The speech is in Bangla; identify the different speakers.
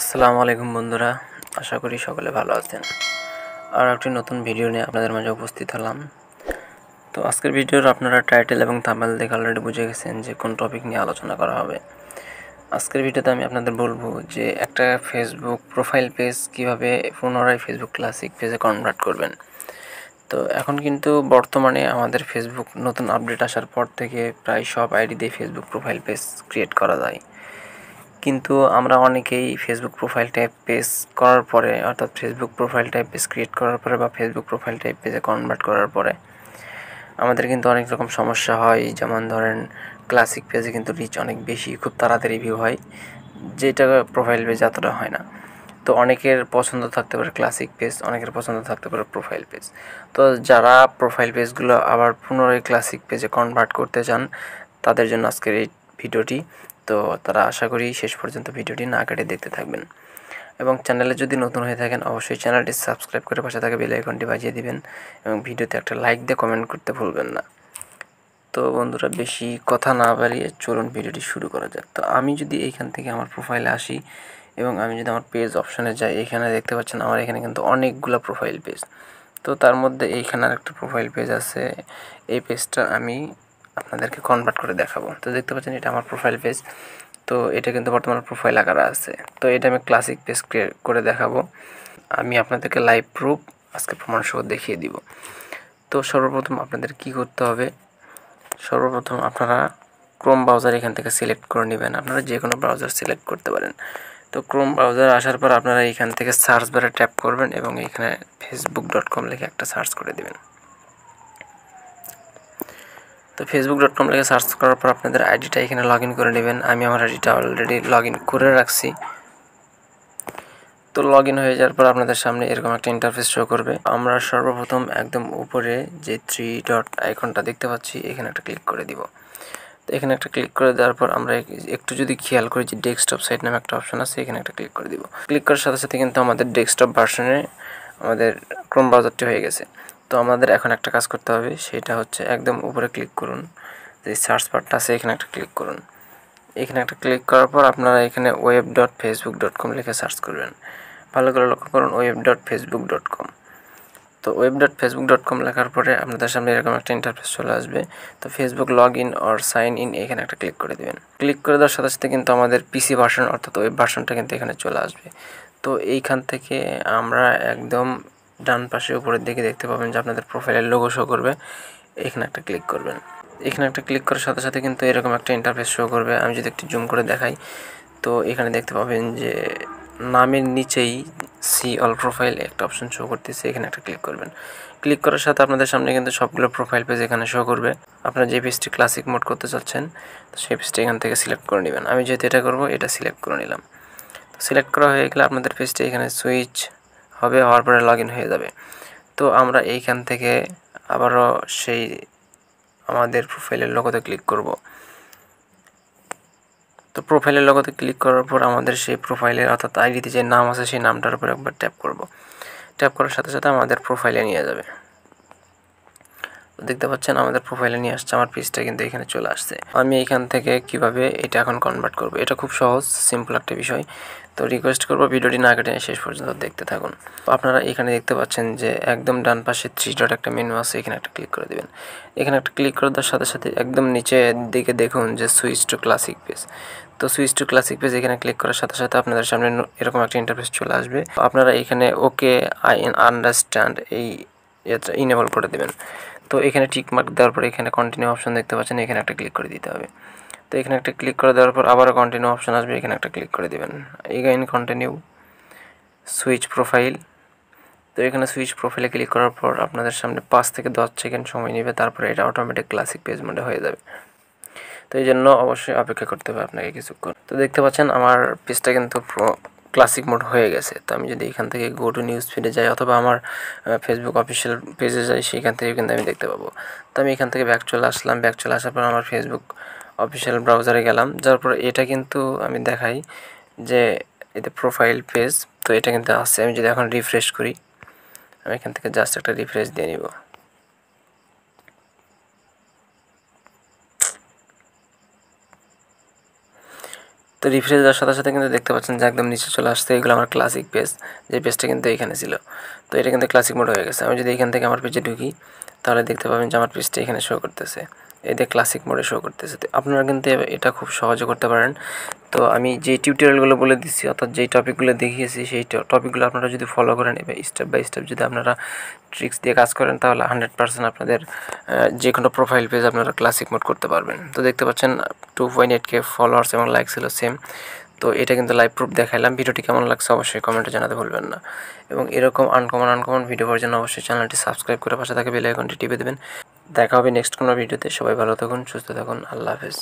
Speaker 1: আসসালামু আলাইকুম বন্ধুরা আশা করি সকলে ভালো আছেন আর একটি নতুন ভিডিও নিয়ে আপনাদের মাঝে উপস্থিত হলাম তো আজকের ভিডিওর আপনারা টাইটেল এবং থাম্বেল দেখে অলরেডি বুঝে গেছেন যে কোন টপিক নিয়ে আলোচনা করা হবে আজকের ভিডিওতে আমি আপনাদের বলবো যে একটা ফেসবুক প্রোফাইল পেজ কিভাবে পুনরায় ফেসবুক ক্লাসিক পেজে কনভার্ট করবেন তো এখন কিন্তু বর্তমানে আমাদের ফেসবুক নতুন আপডেট আসার পর থেকে প্রায় সব আইডি দিয়ে ফেসবুক প্রোফাইল পেজ ক্রিয়েট করা যায় কিন্তু আমরা অনেকেই ফেসবুক প্রোফাইল টাইপ পেজ করার পরে অর্থাৎ Facebook profile type page create করার পরে বা ফেসবুক প্রোফাইল টাইপ পেজে কনভার্ট করার পরে আমাদের কিন্তু অনেক রকম সমস্যা হয় যেমন ধরেন ক্লাসিক পেজে কিন্তু রিচ অনেক বেশি খুব তাড়াতাড়ি ভিউ হয় যেটা প্রোফাইল পেজ এতটা হয় না তো অনেকের পছন্দ থাকতে পারে ক্লাসিক পেজ অনেকের পছন্দ থাকতে পারে প্রোফাইল পেজ তো যারা প্রোফাইল পেজগুলো আবার পুনরায় ক্লাসিক পেজে কনভার্ট করতে চান তাদের জন্য আজকের এই ভিডিওটি তো তারা আশা করি শেষ পর্যন্ত ভিডিওটি না কেটে দেখতে থাকবেন এবং চ্যানেলে যদি নতুন হয়ে থাকেন অবশ্যই চ্যানেলটি সাবস্ক্রাইব করে পাশে থাকা বেল আইকনটি বাজিয়ে দিবেন এবং ভিডিওতে একটা লাইক দিয়ে কমেন্ট করতে ভুলবেন না তো বন্ধুরা বেশি কথা না বাড়িয়ে চলুন ভিডিওটি শুরু করা যাক তো আমি যদি এইখান থেকে আমার প্রোফাইলে আসি এবং আমি যদি আমার পেজ অপশানে যাই এখানে দেখতে পাচ্ছেন আমার এখানে কিন্তু অনেকগুলো প্রোফাইল পেজ তো তার মধ্যে এইখানে একটা প্রোফাইল পেজ আছে এই পেজটা আমি আপনাদেরকে কনভার্ট করে দেখাবো তো দেখতে পাচ্ছেন এটা আমার প্রোফাইল পেজ তো এটা কিন্তু বর্তমানে প্রোফাইল আকারে আছে তো এটা আমি ক্লাসিক পেজ করে দেখাবো আমি আপনাদেরকে লাইভ প্রুফ আজকে প্রমাণসহ দেখিয়ে দিব তো সর্বপ্রথম আপনাদের কি করতে হবে সর্বপ্রথম আপনারা ক্রোম ব্রাউজার এখান থেকে সিলেক্ট করে নেবেন আপনারা যে কোনো ব্রাউজার সিলেক্ট করতে পারেন তো ক্রোম ব্রাউজার আসার পর আপনারা এখান থেকে সার্চ বারে ট্যাপ করবেন এবং এখানে ফেসবুক ডট কম লিখে একটা সার্চ করে দেবেন তো ফেসবুক ডট কম লিখে সার্চ করার পর আপনাদের আইডিটা এখানে লগ করে নেবেন আমি আমার আইডিটা অলরেডি লগ করে রাখছি তো লগ ইন হয়ে যাওয়ার পর আপনাদের সামনে এরকম একটা ইন্টারফেস শো করবে আমরা সর্বপ্রথম একদম উপরে যে থ্রি ডট আইকনটা দেখতে পাচ্ছি এখানে একটা ক্লিক করে দিব তো এখানে একটা ক্লিক করে দেওয়ার পর আমরা একটু যদি খেয়াল করি যে ডেস্কটপ সাইট নামে একটা অপশন আছে এখানে একটা ক্লিক করে দিব ক্লিক করার সাথে সাথে কিন্তু আমাদের ডেস্কটপ ভার্সনে আমাদের ক্রোম ব্রাউজারটি হয়ে গেছে তো আমাদের এখন একটা কাজ করতে হবে সেটা হচ্ছে একদম উপরে ক্লিক করুন যে সার্চ পার্টটা আছে এখানে একটা ক্লিক করুন এখানে একটা ক্লিক করার পর আপনারা এখানে web dot Facebook dot com লিখে সার্চ করবেন ভালো করে লক্ষ্য করুন web dot Facebook dot com তো web dot Facebook dot com লেখার পরে আপনাদের সামনে এরকম একটা ইন্টারফেস চলে আসবে তো Facebook log in or sign in এখানে একটা ক্লিক করে দেবেন ক্লিক করে দেওয়ার সাথে সাথে কিন্তু আমাদের পিসি ভার্সন অর্থাৎ ওয়েব ভার্সনটা কিন্তু এখানে চলে আসবে তো এইখান থেকে আমরা একদম ডান পাশে উপরের দিকে দেখতে পাবেন যে আপনাদের প্রোফাইলের লোগো শো করবে এখানে একটা ক্লিক করবেন এখানে একটা ক্লিক করার সাথে সাথে কিন্তু এরকম একটা ইন্টারফেস শো করবে আমি যদি একটু জুম করে দেখাই তো এখানে দেখতে পাবেন যে নামের নিচেই সি অল প্রোফাইল একটা অপশন শো করতেছে এখানে একটা ক্লিক করবেন ক্লিক করার সাথে আপনাদের সামনে কিন্তু সবগুলো প্রোফাইল পেজ এখানে শো করবে আপনারা যে পেজটি ক্লাসিক মোড করতে চাচ্ছেন তো সেই পেজটি এখান থেকে সিলেক্ট করে নেবেন আমি যেহেতু এটা করব এটা সিলেক্ট করে নিলাম সিলেক্ট করা হয়ে গেলে আপনাদের পেজটি এখানে সুইচ হবে হওয়ার পরে লগ হয়ে যাবে তো আমরা এইখান থেকে আবারও সেই আমাদের প্রোফাইলের লগতে ক্লিক করব তো প্রোফাইলের লগতে ক্লিক করার পর আমাদের সেই প্রোফাইলের অর্থাৎ আইডিতে যে নাম আছে সেই নামটার উপরে একবার ট্যাপ করব ট্যাপ করার সাথে সাথে আমাদের প্রোফাইলে নিয়ে যাবে দেখতে পাচ্ছেন আমাদের প্রোফাইলে নিয়ে আসছে আমার পেজটা কিন্তু এখানে চলে আসছে আমি এখান থেকে কিভাবে এটা এখন কনভার্ট করব এটা খুব সহজ সিম্পল একটা বিষয় তো রিকোয়েস্ট করবো ভিডিওটি না কেটে শেষ পর্যন্ত দেখতে থাকুন আপনারা এখানে দেখতে পাচ্ছেন যে একদম ডান পাশে থ্রি ডট একটা মেনু আছে এখানে একটা ক্লিক করে দেবেন এখানে একটা ক্লিক করে দেওয়ার সাথে সাথে একদম নিচে দিকে দেখুন যে সুইচ টু ক্লাসিক পেজ তো সুইচ টু ক্লাসিক পেজ এখানে ক্লিক করার সাথে সাথে আপনাদের সামনে এরকম একটা ইন্টারফেস চলে আসবে আপনারা এখানে ওকে আই আন্ডারস্ট্যান্ড এই আচ্ছা ইনেবল করে দেবেন তো এখানে টিক মার্ক দেওয়ার পরে এখানে কন্টিনিউ অপশন দেখতে পাচ্ছেন এখানে একটা ক্লিক করে দিতে হবে তো এখানে একটা ক্লিক করে দেওয়ার পর আবারও কন্টিনিউ অপশন আসবে এখানে একটা ক্লিক করে দেবেন এগাইন কন্টিনিউ সুইচ প্রোফাইল তো এখানে সুইচ প্রোফাইলে ক্লিক করার পর আপনাদের সামনে পাঁচ থেকে দশ সেকেন্ড সময় নেবে তারপরে এটা অটোমেটিক ক্লাসিক পেজ মোডে হয়ে যাবে তো এই জন্য অবশ্যই অপেক্ষা করতে হবে আপনাকে কিছুক্ষণ তো দেখতে পাচ্ছেন আমার পেজটা কিন্তু ক্লাসিক মোড হয়ে গেছে তো আমি যদি এখান থেকে গো টু নিউজ ফিডে যাই অথবা আমার ফেসবুক অফিসিয়াল পেজে যাই সেখান থেকে কিন্তু আমি দেখতে পাবো তো আমি এখান থেকে ব্যাক চলে আসলাম ব্যাক চলে আসার পর আমার ফেসবুক অফিসিয়াল ব্রাউজারে গেলাম যার পর এটা কিন্তু আমি দেখাই যে এতে প্রোফাইল পেজ তো এটা কিন্তু আসছে আমি যদি এখন রিফ্রেশ করি আমি এখান থেকে জাস্ট একটা রিফ্রেশ দিয়ে নিব তো রিফ্রেশ দেওয়ার সাথে সাথে কিন্তু দেখতে পাচ্ছেন যে একদম নিচে চলে আসছে এগুলো আমার ক্লাসিক পেজ যে পেজটা কিন্তু এখানে ছিল তো এটা কিন্তু ক্লাসিক মোড হয়ে গেছে আমি যদি এখান থেকে আমার পেজে ঢুকি তাহলে দেখতে পাবেন যে আমার পেজটি এখানে শো করতেছে এতে ক্লাসিক মোডে শো করতেছে তো আপনারা কিন্তু এটা খুব সহজে করতে পারেন তো আমি যে টিউটোরিয়ালগুলো বলে দিচ্ছি অর্থাৎ যেই টপিকগুলো দেখিয়েছি সেই টপিকগুলো আপনারা যদি ফলো করেন এবার স্টেপ বাই স্টেপ যদি আপনারা ট্রিক্স দিয়ে কাজ করেন তাহলে হান্ড্রেড পার্সেন্ট আপনাদের যে কোনো প্রোফাইল পেজ আপনারা ক্লাসিক মোড করতে পারবেন তো দেখতে পাচ্ছেন two point eight K followers এবং লাইক ছিল সেম তো এটা কিন্তু লাইভ প্রুফ দেখাইলাম ভিডিওটি কেমন লাগছে অবশ্যই কমেন্টে জানাতে ভুলবেন না এবং এরকম আনকমন আনকমন ভিডিও পাওয়ার জন্য অবশ্যই চ্যানেলটি সাবস্ক্রাইব করে পাশে থাকে বেলাইকনটি টিপে দেবেন দেখা হবে নেক্সট কোনো ভিডিওতে সবাই ভালো থাকুন সুস্থ থাকুন আল্লাহ হাফেজ